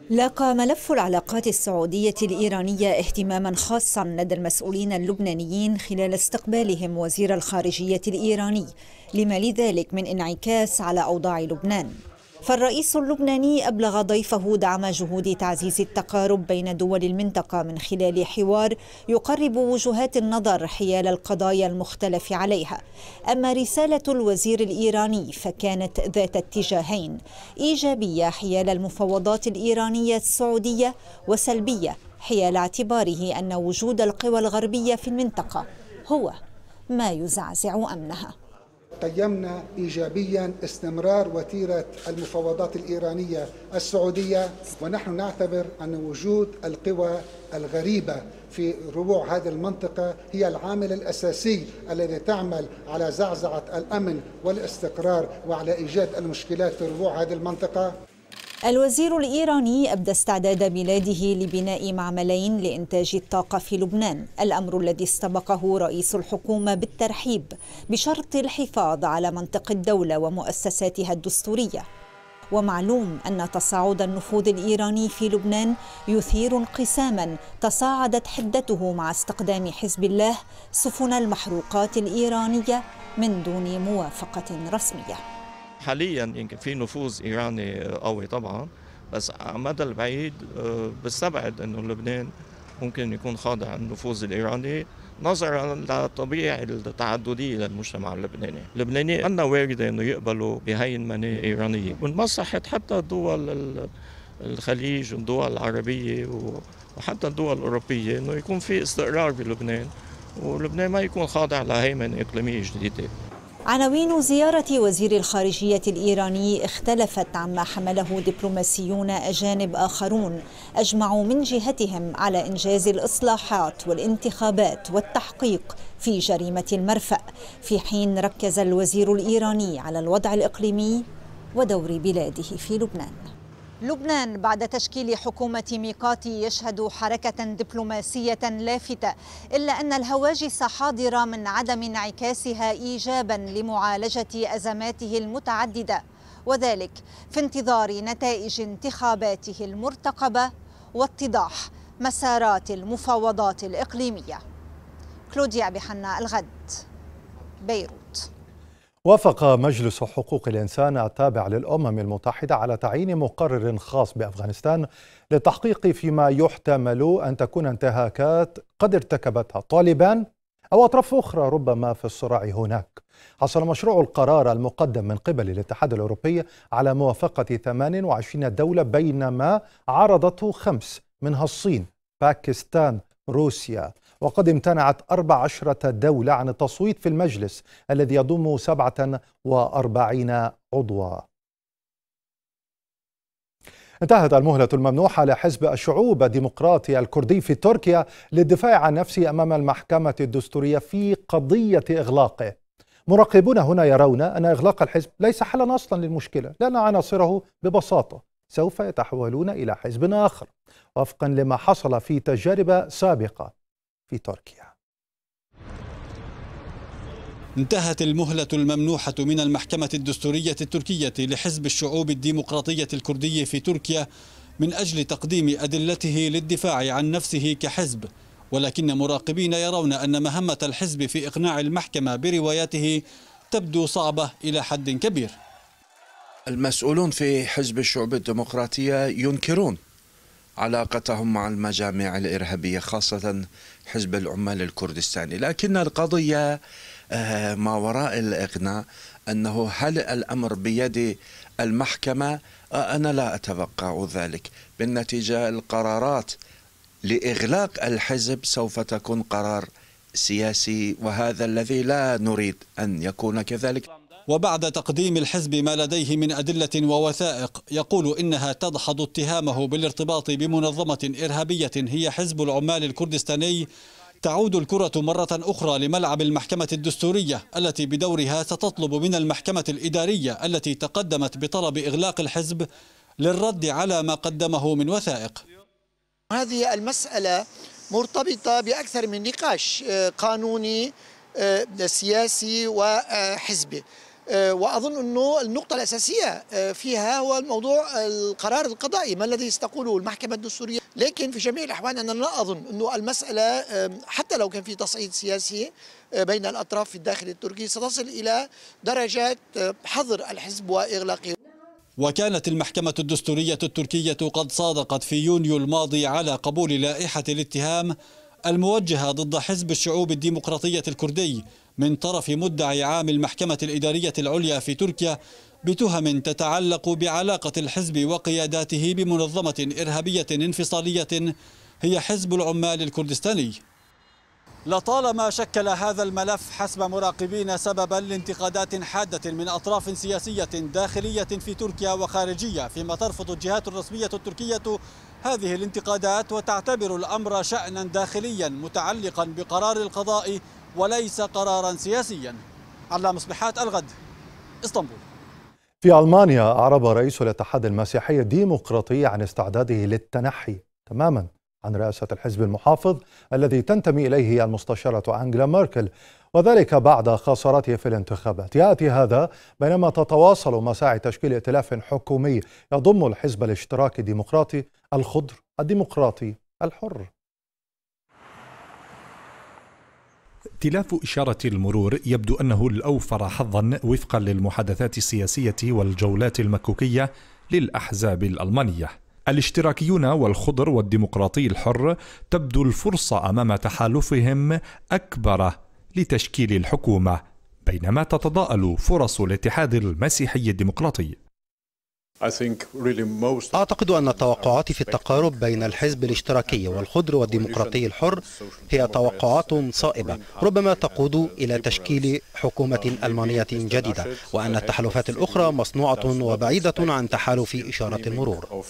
Speaker 3: لاقى ملف العلاقات السعودية الإيرانية اهتماما خاصا لدى المسؤولين اللبنانيين خلال استقبالهم وزير الخارجية الإيراني لما لذلك من انعكاس على أوضاع لبنان فالرئيس اللبناني أبلغ ضيفه دعم جهود تعزيز التقارب بين دول المنطقة من خلال حوار يقرب وجهات النظر حيال القضايا المختلف عليها أما رسالة الوزير الإيراني فكانت ذات اتجاهين إيجابية حيال المفاوضات الإيرانية السعودية وسلبية حيال اعتباره أن وجود القوى الغربية في المنطقة هو ما يزعزع أمنها
Speaker 10: قيمنا ايجابيا استمرار وتيره المفاوضات الايرانيه السعوديه ونحن نعتبر ان وجود القوى الغريبه في ربوع هذه المنطقه هي العامل الاساسي الذي تعمل على زعزعه الامن والاستقرار وعلى ايجاد المشكلات في ربوع هذه المنطقه
Speaker 3: الوزير الإيراني أبدى استعداد بلاده لبناء معملين لإنتاج الطاقة في لبنان الأمر الذي استبقه رئيس الحكومة بالترحيب بشرط الحفاظ على منطق الدولة ومؤسساتها الدستورية ومعلوم أن تصاعد النفوذ الإيراني في لبنان يثير انقساما تصاعدت حدته مع استقدام حزب الله سفن المحروقات الإيرانية من دون موافقة رسمية
Speaker 4: حاليا يمكن في نفوذ ايراني آه، قوي طبعا بس على المدى البعيد آه، بستبعد انه لبنان ممكن يكون خاضع للنفوذ الايراني نظرا لطبيعه التعدديه للمجتمع اللبناني، اللبناني أنا وارده انه يقبلوا بهيمنه ايرانيه، مصلحة حتى دول الخليج والدول العربيه وحتى الدول الاوروبيه انه يكون في استقرار بلبنان ولبنان ما يكون خاضع لهيمنه اقليميه جديده.
Speaker 3: عناوين زيارة وزير الخارجية الإيراني اختلفت عما حمله دبلوماسيون أجانب آخرون أجمعوا من جهتهم على إنجاز الإصلاحات والانتخابات والتحقيق في جريمة المرفأ في حين ركز الوزير الإيراني على الوضع الإقليمي ودور بلاده في لبنان لبنان بعد تشكيل حكومة ميقات يشهد حركة دبلوماسية لافتة إلا أن الهواجس حاضرة من عدم انعكاسها إيجابا لمعالجة أزماته المتعددة وذلك في انتظار نتائج انتخاباته المرتقبة واتضاح مسارات المفاوضات الإقليمية كلوديا بحنا الغد بيروت
Speaker 1: وافق مجلس حقوق الإنسان التابع للأمم المتحدة على تعيين مقرر خاص بأفغانستان للتحقيق فيما يحتمل أن تكون انتهاكات قد ارتكبتها طالبان أو أطراف أخرى ربما في الصراع هناك حصل مشروع القرار المقدم من قبل الاتحاد الأوروبي على موافقة 28 دولة بينما عرضته خمس منها الصين باكستان روسيا وقد امتنعت 14 دولة عن التصويت في المجلس الذي يضم 47 عضوا انتهت المهلة الممنوحة لحزب الشعوب الديمقراطي الكردي في تركيا للدفاع عن نفسه أمام المحكمة الدستورية في قضية إغلاقه مراقبون هنا يرون أن إغلاق الحزب ليس حلا أصلا للمشكلة لأن عناصره ببساطة سوف يتحولون إلى حزب آخر وفقا لما حصل في تجارب سابقة
Speaker 6: في تركيا انتهت المهلة الممنوحة من المحكمة الدستورية التركية لحزب الشعوب الديمقراطية الكردي في تركيا من أجل تقديم أدلته للدفاع عن نفسه كحزب ولكن مراقبين يرون أن مهمة الحزب في إقناع المحكمة برواياته تبدو صعبة إلى حد كبير
Speaker 5: المسؤولون في حزب الشعوب الديمقراطية ينكرون علاقتهم مع المجاميع الإرهابية خاصة حزب العمال الكردستاني لكن القضية آه، ما وراء الإقناع أنه هل الأمر بيد المحكمة آه، أنا لا أتوقع ذلك بالنتيجة القرارات لإغلاق الحزب سوف تكون قرار سياسي وهذا الذي لا نريد أن يكون كذلك
Speaker 6: وبعد تقديم الحزب ما لديه من أدلة ووثائق يقول إنها تدحض اتهامه بالارتباط بمنظمة إرهابية هي حزب العمال الكردستاني تعود الكرة مرة أخرى لملعب المحكمة الدستورية التي بدورها ستطلب من المحكمة الإدارية التي تقدمت بطلب إغلاق الحزب للرد على ما قدمه من وثائق
Speaker 10: هذه المسألة مرتبطة بأكثر من نقاش آه، قانوني آه، سياسي وحزبي آه، واظن انه النقطه الاساسيه آه، فيها هو الموضوع آه، القرار القضائي ما الذي ستقوله المحكمه الدستوريه لكن في جميع الاحوال انا لا اظن انه المساله حتى لو كان في تصعيد سياسي بين الاطراف في الداخل التركي ستصل الى درجات حظر الحزب واغلاقه
Speaker 6: وكانت المحكمة الدستورية التركية قد صادقت في يونيو الماضي على قبول لائحة الاتهام الموجهة ضد حزب الشعوب الديمقراطية الكردي من طرف مدعي عام المحكمة الإدارية العليا في تركيا بتهم تتعلق بعلاقة الحزب وقياداته بمنظمة إرهابية انفصالية هي حزب العمال الكردستاني لطالما شكل هذا الملف حسب مراقبين سببا لانتقادات حادة من أطراف سياسية داخلية في تركيا وخارجية فيما ترفض الجهات الرسمية التركية هذه الانتقادات وتعتبر الأمر شأنا داخليا متعلقا بقرار القضاء وليس قرارا سياسيا على مصبحات الغد اسطنبول
Speaker 1: في ألمانيا أعرب رئيس الاتحاد المسيحي الديمقراطي عن استعداده للتنحي تماما عن رئاسة الحزب المحافظ الذي تنتمي إليه المستشارة أنجلا ميركل وذلك بعد خسارته في الانتخابات يأتي هذا بينما تتواصل مساعي تشكيل ائتلاف حكومي يضم الحزب الاشتراكي
Speaker 11: الديمقراطي الخضر الديمقراطي الحر تلاف إشارة المرور يبدو أنه الأوفر حظا وفقا للمحادثات السياسية والجولات المكوكية للأحزاب الألمانية. الاشتراكيون والخضر والديمقراطي الحر تبدو الفرصة أمام تحالفهم أكبر لتشكيل الحكومة، بينما تتضاءل فرص الاتحاد المسيحي الديمقراطي. أعتقد أن التوقعات في التقارب بين الحزب الاشتراكي والخضر والديمقراطي الحر هي
Speaker 12: توقعات صائبة ربما تقود إلى تشكيل حكومة ألمانية جديدة
Speaker 11: وأن التحالفات الأخرى مصنوعة وبعيدة عن تحالف إشارة المرور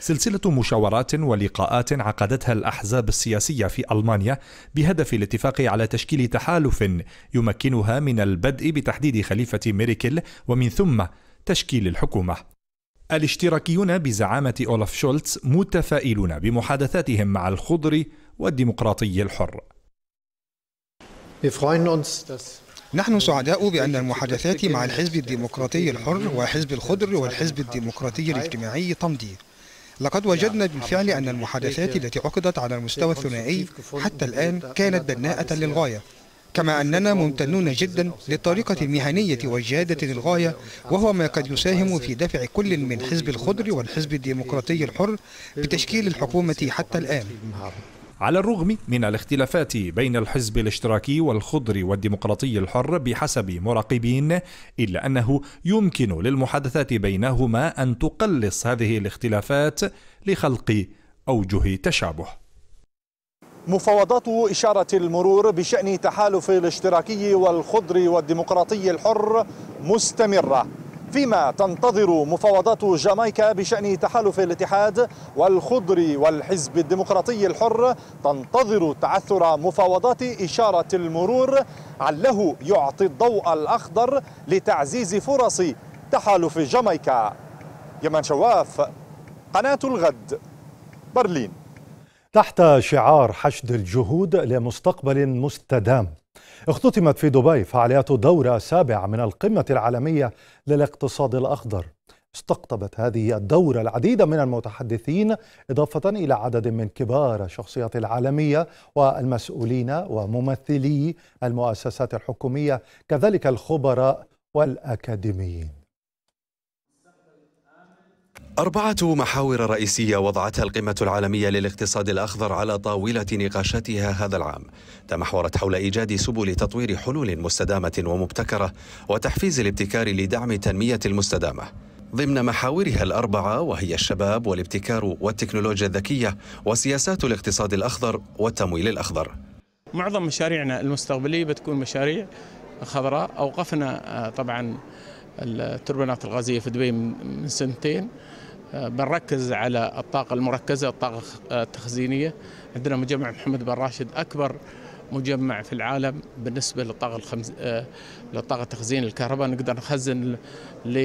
Speaker 11: سلسلة مشاورات ولقاءات عقدتها الأحزاب السياسية في ألمانيا بهدف الاتفاق على تشكيل تحالف يمكنها من البدء بتحديد خليفة ميريكل ومن ثم تشكيل الحكومة الاشتراكيون بزعامة أولف شولتز متفائلون بمحادثاتهم مع الخضر والديمقراطي الحر
Speaker 10: نحن سعداء
Speaker 12: بأن المحادثات مع الحزب الديمقراطي الحر وحزب الخضر والحزب الديمقراطي الاجتماعي تمضي لقد وجدنا بالفعل أن المحادثات التي عقدت على المستوى الثنائي حتى الآن كانت بناءة للغاية كما أننا ممتنون جدا للطريقة المهنية والجادة للغاية وهو ما قد يساهم في دفع كل من حزب الخضر والحزب الديمقراطي الحر بتشكيل الحكومة حتى الآن
Speaker 11: على الرغم من الاختلافات بين الحزب الاشتراكي والخضر والديمقراطي الحر بحسب مراقبين إلا أنه يمكن للمحادثات بينهما أن تقلص هذه الاختلافات لخلق أوجه تشابه مفاوضات إشارة المرور بشأن تحالف الاشتراكي والخضر والديمقراطي الحر مستمرة فيما تنتظر مفاوضات جامايكا بشأن تحالف الاتحاد والخضر والحزب الديمقراطي الحر تنتظر تعثر مفاوضات إشارة المرور عله يعطي الضوء الأخضر لتعزيز فرص تحالف جامايكا يمان شواف قناة الغد برلين
Speaker 1: تحت شعار حشد الجهود لمستقبل مستدام اختتمت في دبي فعاليات دورة سابعة من القمة العالمية للاقتصاد الأخضر استقطبت هذه الدورة العديد من المتحدثين إضافة إلى عدد من كبار الشخصيات العالمية والمسؤولين وممثلي المؤسسات الحكومية كذلك الخبراء والأكاديميين
Speaker 13: أربعة محاور رئيسية وضعتها القمة العالمية للاقتصاد الأخضر على طاولة نقاشاتها هذا العام تمحورت حول إيجاد سبل تطوير حلول مستدامة ومبتكرة وتحفيز الابتكار لدعم تنمية المستدامة ضمن محاورها الأربعة وهي الشباب والابتكار والتكنولوجيا الذكية وسياسات الاقتصاد الأخضر والتمويل الأخضر
Speaker 4: معظم مشاريعنا المستقبلية بتكون مشاريع خضراء أوقفنا آه، طبعاً التربينات الغازيه في دبي من سنتين آه، بنركز على الطاقه المركزه الطاقه آه، التخزينيه عندنا مجمع محمد بن راشد اكبر مجمع في العالم بالنسبه للطاقه الخمس آه، للطاقه تخزين الكهرباء نقدر نخزن ل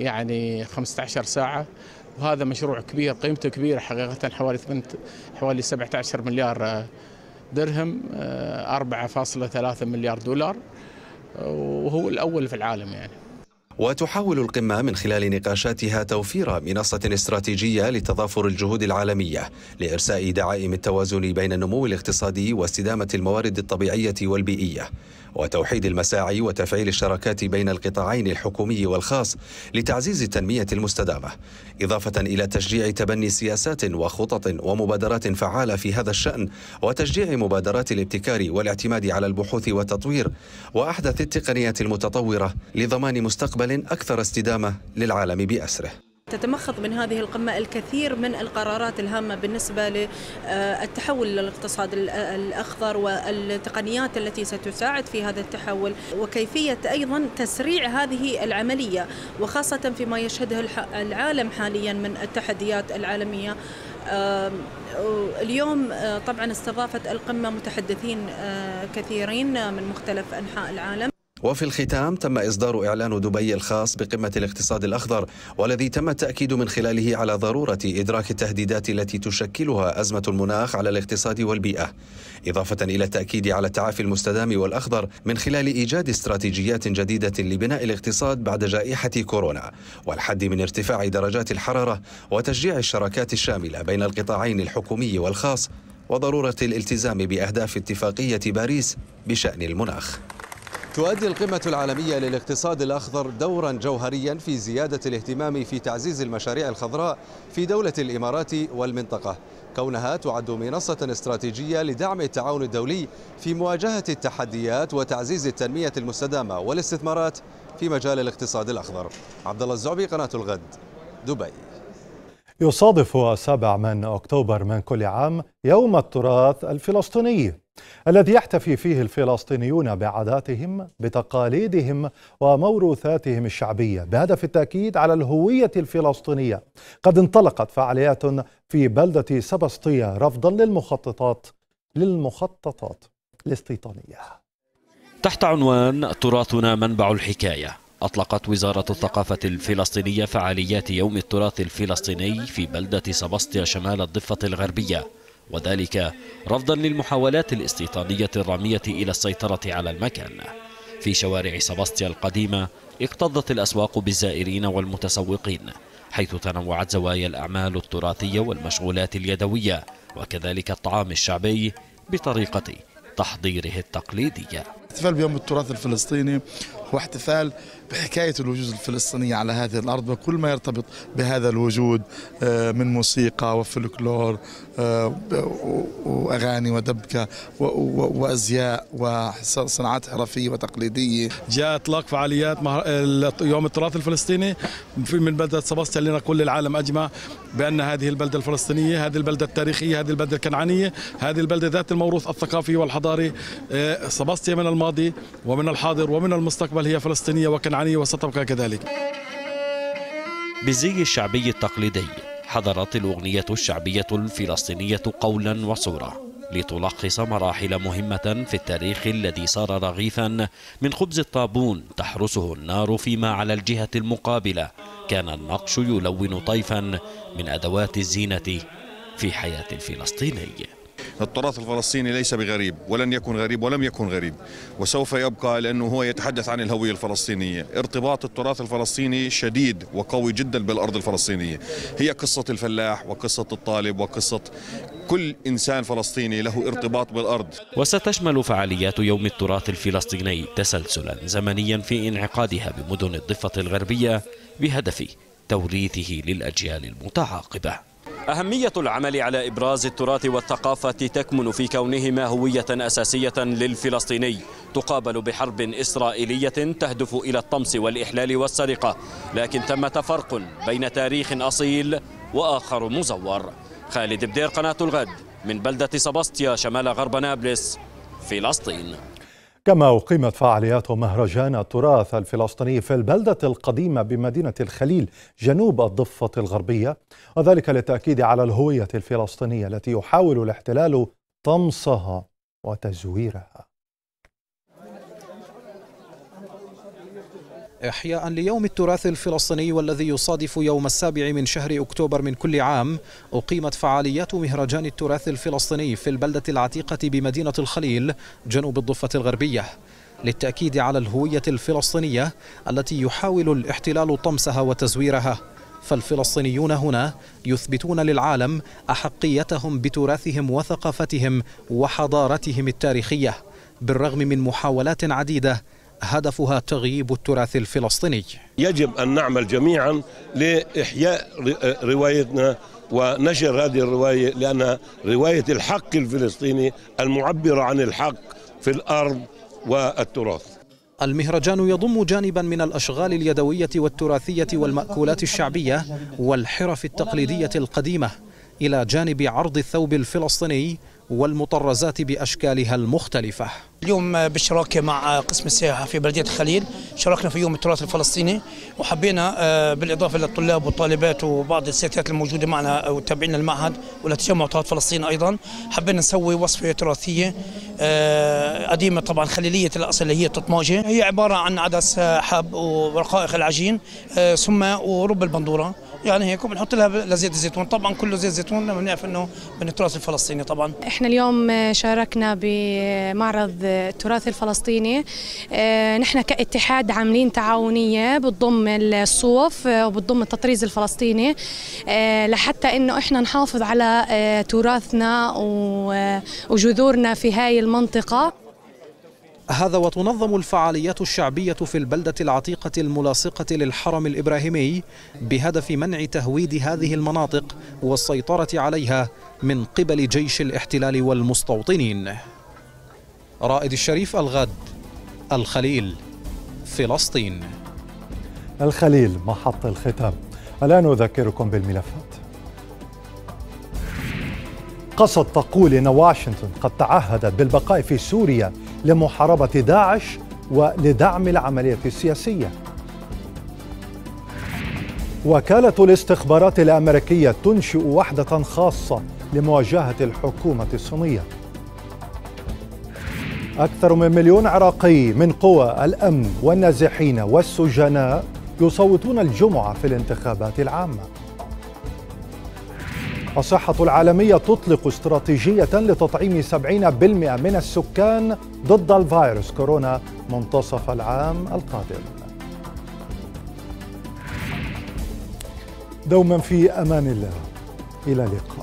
Speaker 4: يعني 15 ساعه وهذا مشروع كبير قيمته كبيره حقيقه حوالي 8 حوالي 17 مليار درهم 4.3 مليار دولار وهو الاول في العالم يعني
Speaker 13: وتحاول القمة من خلال نقاشاتها توفير منصة استراتيجية لتضافر الجهود العالمية لإرساء دعائم التوازن بين النمو الاقتصادي واستدامة الموارد الطبيعية والبيئية وتوحيد المساعي وتفعيل الشراكات بين القطاعين الحكومي والخاص لتعزيز التنمية المستدامة إضافة إلى تشجيع تبني سياسات وخطط ومبادرات فعالة في هذا الشأن وتشجيع مبادرات الابتكار والاعتماد على البحوث والتطوير وأحدث التقنيات المتطورة لضمان مستقبل أكثر استدامة للعالم بأسره
Speaker 3: تتمخض من هذه القمة الكثير من القرارات الهامة بالنسبة للتحول للاقتصاد الأخضر والتقنيات التي ستساعد في هذا التحول وكيفية أيضا تسريع هذه العملية وخاصة فيما يشهده العالم حاليا من التحديات العالمية اليوم طبعا استضافت القمة متحدثين كثيرين من مختلف أنحاء العالم
Speaker 13: وفي الختام تم إصدار إعلان دبي الخاص بقمة الاقتصاد الأخضر والذي تم التأكيد من خلاله على ضرورة إدراك التهديدات التي تشكلها أزمة المناخ على الاقتصاد والبيئة إضافة إلى التأكيد على التعافي المستدام والأخضر من خلال إيجاد استراتيجيات جديدة لبناء الاقتصاد بعد جائحة كورونا والحد من ارتفاع درجات الحرارة وتشجيع الشراكات الشاملة بين القطاعين الحكومي والخاص وضرورة الالتزام بأهداف اتفاقية باريس بشأن المناخ تؤدي القمة العالمية للاقتصاد الأخضر دورا جوهريا في زيادة الاهتمام في تعزيز المشاريع الخضراء في دولة الإمارات والمنطقة كونها تعد منصة استراتيجية لدعم التعاون الدولي في مواجهة التحديات وتعزيز التنمية المستدامة والاستثمارات في مجال الاقتصاد الأخضر عبدالله الزعبي قناة الغد دبي
Speaker 1: يصادف السابع من أكتوبر من كل عام يوم التراث الفلسطيني الذي يحتفي فيه الفلسطينيون بعاداتهم بتقاليدهم وموروثاتهم الشعبيه بهدف التاكيد على الهويه الفلسطينيه قد انطلقت فعاليات في بلده سبسطيه رفضا للمخططات للمخططات الاستيطانيه
Speaker 14: تحت عنوان تراثنا منبع الحكايه أطلقت وزارة الثقافة الفلسطينية فعاليات يوم التراث الفلسطيني في بلدة سباستيا شمال الضفة الغربية وذلك رفضا للمحاولات الاستيطانية الرامية إلى السيطرة على المكان في شوارع سباستيا القديمة اقتضت الأسواق بالزائرين والمتسوقين حيث تنوعت زوايا الأعمال التراثية والمشغولات اليدوية وكذلك الطعام الشعبي بطريقة تحضيره التقليدية
Speaker 10: احتفال بيوم التراث الفلسطيني واحتفال بحكاية الوجود الفلسطينية على هذه الأرض وكل ما يرتبط بهذا الوجود آه، من موسيقى وفلكلور آه، وأغاني ودبكة وأزياء وصناعات حرفية وتقليدية جاء إطلاق
Speaker 6: فعاليات يوم التراث الفلسطيني في من بلدة سباستا لنقول للعالم أجمع بأن هذه البلدة الفلسطينية هذه البلدة التاريخية هذه البلدة الكنعانية هذه البلدة ذات الموروث الثقافي والحضاري سباستيا آه، من الماضي ومن الحاضر ومن المستقبل هي فلسطينية وكنعانية وستبقى كذلك
Speaker 14: بالزي الشعبي التقليدي حضرت الأغنية الشعبية الفلسطينية قولا وصورة لتلخص مراحل مهمة في التاريخ الذي صار رغيفا من خبز الطابون تحرسه النار فيما على الجهة المقابلة كان النقش يلون طيفا من أدوات الزينة في حياة الفلسطيني
Speaker 11: التراث الفلسطيني ليس بغريب ولن يكن غريب ولم يكن غريب وسوف يبقى لأنه هو يتحدث عن الهوية الفلسطينية ارتباط التراث الفلسطيني شديد وقوي جدا بالأرض الفلسطينية هي قصة الفلاح وقصة الطالب وقصة كل إنسان فلسطيني له ارتباط بالأرض
Speaker 14: وستشمل فعاليات يوم التراث الفلسطيني تسلسلا زمنيا في انعقادها بمدن الضفة الغربية بهدف توريثه للأجيال المتعاقبة أهمية العمل على إبراز التراث والثقافة تكمن في كونهما هوية أساسية للفلسطيني تقابل بحرب إسرائيلية تهدف إلى الطمس والإحلال والسرقة لكن ثمة فرق بين تاريخ أصيل وآخر مزور خالد بدير قناة الغد من بلدة سباستيا شمال غرب نابلس فلسطين
Speaker 1: كما أقيمت فعاليات مهرجان التراث الفلسطيني في البلدة القديمة بمدينة الخليل جنوب الضفة الغربية وذلك للتأكيد على الهوية الفلسطينية التي يحاول الاحتلال طمسها وتزويرها
Speaker 12: إحياء ليوم التراث الفلسطيني والذي يصادف يوم السابع من شهر أكتوبر من كل عام أقيمت فعاليات مهرجان التراث الفلسطيني في البلدة العتيقة بمدينة الخليل جنوب الضفة الغربية للتأكيد على الهوية الفلسطينية التي يحاول الاحتلال طمسها وتزويرها فالفلسطينيون هنا يثبتون للعالم أحقيتهم بتراثهم وثقافتهم وحضارتهم التاريخية بالرغم من محاولات عديدة هدفها تغييب التراث الفلسطيني
Speaker 2: يجب أن نعمل جميعا لإحياء آه، روايتنا ونشر هذه الرواية لأنها رواية الحق الفلسطيني
Speaker 12: المعبرة عن الحق في الأرض والتراث المهرجان يضم جانبا من الأشغال اليدوية والتراثية والمأكولات الشعبية والحرف التقليدية القديمة إلى جانب عرض الثوب الفلسطيني والمطرزات بأشكالها المختلفة
Speaker 7: اليوم بالشراكة مع قسم السياحة في بلدية الخليل شاركنا في يوم التراث الفلسطيني وحبينا آه، بالإضافة للطلاب والطالبات وبعض السيدات الموجودة معنا وتابعين المعهد ولتجمع تراث فلسطين أيضا حبينا نسوي وصفة تراثية آه، قديمة طبعا خليلية الأصل اللي هي الططماجة هي عبارة عن عدس آه، حب ورقائق العجين ثم ورب البندورة يعني هيك وبنحط لها لزيت الزيتون طبعا كله زيت زيتون لما بنعرف انه من التراث الفلسطيني طبعا
Speaker 9: احنا اليوم شاركنا بمعرض التراث الفلسطيني آه، نحن كاتحاد عاملين تعاونيه بتضم الصوف آه، وبتضم التطريز الفلسطيني آه، لحتى انه احنا نحافظ على تراثنا وجذورنا في هاي المنطقه
Speaker 12: هذا وتنظم الفعاليات الشعبية في البلدة العتيقة الملاصقة للحرم الإبراهيمي بهدف منع تهويد هذه المناطق والسيطرة عليها من قبل جيش الاحتلال والمستوطنين رائد الشريف الغد الخليل فلسطين
Speaker 1: الخليل محط الختام الآن أذكركم بالملفات قصد تقول إن واشنطن قد تعهدت بالبقاء في سوريا لمحاربة داعش ولدعم العملية السياسية وكالة الاستخبارات الأمريكية تنشئ وحدة خاصة لمواجهة الحكومة الصينية أكثر من مليون عراقي من قوى الأمن والنازحين والسجناء يصوتون الجمعة في الانتخابات العامة الصحة العالمية تطلق استراتيجية لتطعيم 70% من السكان ضد الفيروس كورونا منتصف العام القادم. دوما في أمان الله إلى اللقاء